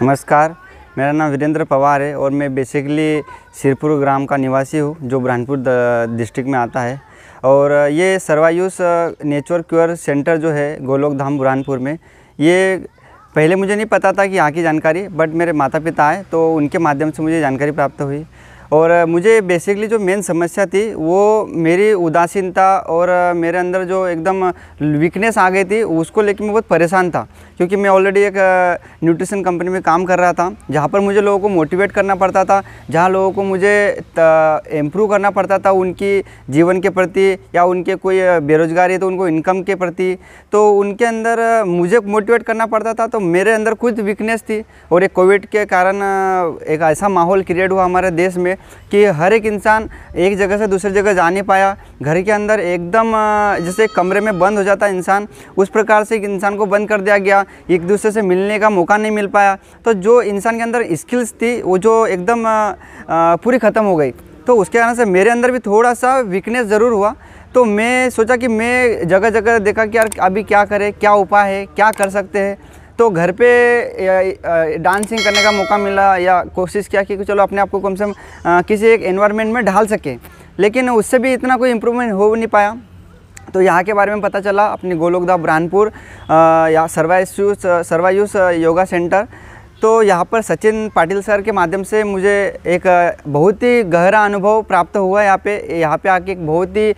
नमस्कार मेरा नाम वीरेंद्र पवार है और मैं बेसिकली सिरपुर ग्राम का निवासी हूँ जो बुरहानपुर डिस्ट्रिक्ट में आता है और ये सर्वायुष नेचर क्योर सेंटर जो है गोलोक धाम बुरहानपुर में ये पहले मुझे नहीं पता था कि यहाँ की जानकारी बट मेरे माता पिता आए तो उनके माध्यम से मुझे जानकारी प्राप्त हुई और मुझे बेसिकली जो मेन समस्या थी वो मेरी उदासीनता और मेरे अंदर जो एकदम वीकनेस आ गई थी उसको लेकर मैं बहुत परेशान था क्योंकि मैं ऑलरेडी एक न्यूट्रिशन uh, कंपनी में काम कर रहा था जहाँ पर मुझे लोगों को मोटिवेट करना पड़ता था जहाँ लोगों को मुझे इम्प्रूव uh, करना पड़ता था उनकी जीवन के प्रति या उनके कोई uh, बेरोजगारी तो उनको इनकम के प्रति तो उनके अंदर मुझे मोटिवेट करना पड़ता था तो मेरे अंदर खुद वीकनेस थी और एक कोविड के कारण एक ऐसा माहौल क्रिएट हुआ हमारे देश में कि हर एक इंसान एक जगह से दूसरी जगह जा नहीं पाया घर के अंदर एकदम जैसे कमरे में बंद हो जाता इंसान उस प्रकार से एक इंसान को बंद कर दिया गया एक दूसरे से मिलने का मौका नहीं मिल पाया तो जो इंसान के अंदर स्किल्स थी वो जो एकदम पूरी ख़त्म हो गई तो उसके कारण से मेरे अंदर भी थोड़ा सा वीकनेस ज़रूर हुआ तो मैं सोचा कि मैं जगह जगह देखा कि यार अभी क्या करें क्या उपाय है क्या कर सकते हैं तो घर पे डांसिंग करने का मौका मिला या कोशिश किया कि चलो अपने आप को कम से कम किसी एक एनवायरनमेंट में ढाल सके लेकिन उससे भी इतना कोई इम्प्रूवमेंट हो नहीं पाया तो यहाँ के बारे में पता चला अपने गोलोकदा बुरहानपुर या सर्वाइस यूथ सर्वायूस योगा सेंटर तो यहाँ पर सचिन पाटिल सर के माध्यम से मुझे एक बहुत ही गहरा अनुभव प्राप्त हुआ यहाँ पे यहाँ पे आके एक बहुत ही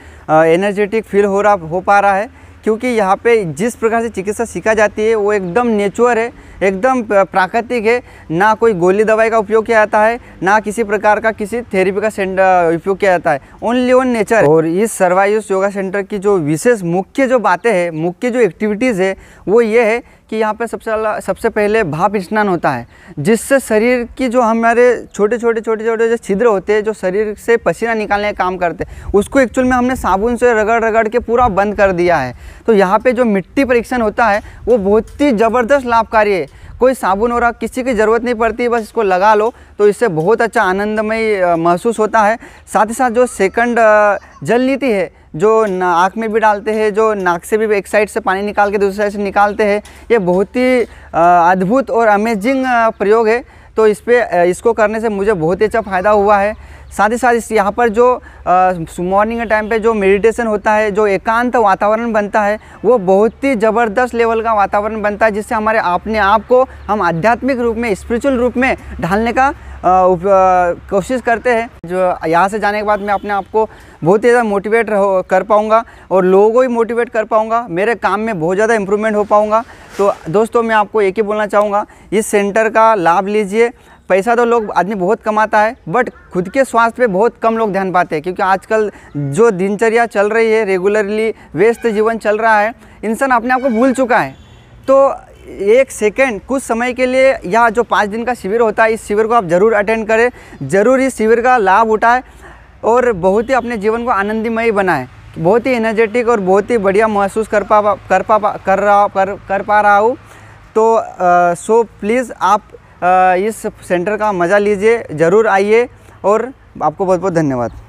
एनर्जेटिक फील हो रहा हो पा रहा है क्योंकि यहाँ पे जिस प्रकार से चिकित्सा सीखा जाती है वो एकदम नेचुरल है एकदम प्राकृतिक है ना कोई गोली दवाई का उपयोग किया जाता है ना किसी प्रकार का किसी थेरेपी का सेंटर उपयोग किया जाता है ओनली ऑन नेचर और इस सर्वायुष योगा सेंटर की जो विशेष मुख्य जो बातें हैं मुख्य जो एक्टिविटीज़ है वो ये है कि यहाँ पे सबसे सबसे पहले भाप स्नान होता है जिससे शरीर की जो हमारे छोटे छोटे छोटे छोटे जो छिद्र होते हैं जो शरीर से पसीना निकालने का काम करते हैं उसको एक्चुअल में हमने साबुन से रगड़ रगड़ के पूरा बंद कर दिया है तो यहाँ पर जो मिट्टी परीक्षण होता है वो बहुत ही ज़बरदस्त लाभकारी है कोई साबुन और किसी की ज़रूरत नहीं पड़ती बस इसको लगा लो तो इससे बहुत अच्छा आनंदमय महसूस होता है साथ ही साथ जो सेकंड जल नीति है जो नाक में भी डालते हैं जो नाक से भी एक साइड से पानी निकाल के दूसरे साइड से निकालते हैं ये बहुत ही अद्भुत और अमेजिंग प्रयोग है तो इस पर इसको करने से मुझे बहुत ही अच्छा फ़ायदा हुआ है साथ ही साथ इस यहाँ पर जो मॉर्निंग के टाइम पे जो मेडिटेशन होता है जो एकांत वातावरण बनता है वो बहुत ही ज़बरदस्त लेवल का वातावरण बनता है जिससे हमारे अपने आप को हम आध्यात्मिक रूप में स्पिरिचुअल रूप में ढालने का कोशिश करते हैं जो यहाँ से जाने के बाद मैं अपने आप को बहुत ही ज़्यादा मोटिवेट कर पाऊँगा और लोगों को भी मोटिवेट कर पाऊँगा मेरे काम में बहुत ज़्यादा इम्प्रूवमेंट हो पाऊँगा तो दोस्तों मैं आपको एक ही बोलना चाहूँगा इस सेंटर का लाभ लीजिए पैसा तो लोग आदमी बहुत कमाता है बट खुद के स्वास्थ्य पे बहुत कम लोग ध्यान पाते हैं क्योंकि आजकल जो दिनचर्या चल रही है रेगुलरली व्यस्त जीवन चल रहा है इंसान अपने आप को भूल चुका है तो एक सेकेंड कुछ समय के लिए यह जो पाँच दिन का शिविर होता है इस शिविर को आप ज़रूर अटेंड करें ज़रूर इस शिविर का लाभ उठाए और बहुत ही अपने जीवन को आनंदमयी बनाएँ बहुत ही एनर्जेटिक और बहुत ही बढ़िया महसूस कर पा कर पा कर रहा कर कर पा रहा हूँ तो सो प्लीज़ आप इस सेंटर का मज़ा लीजिए ज़रूर आइए और आपको बहुत बहुत धन्यवाद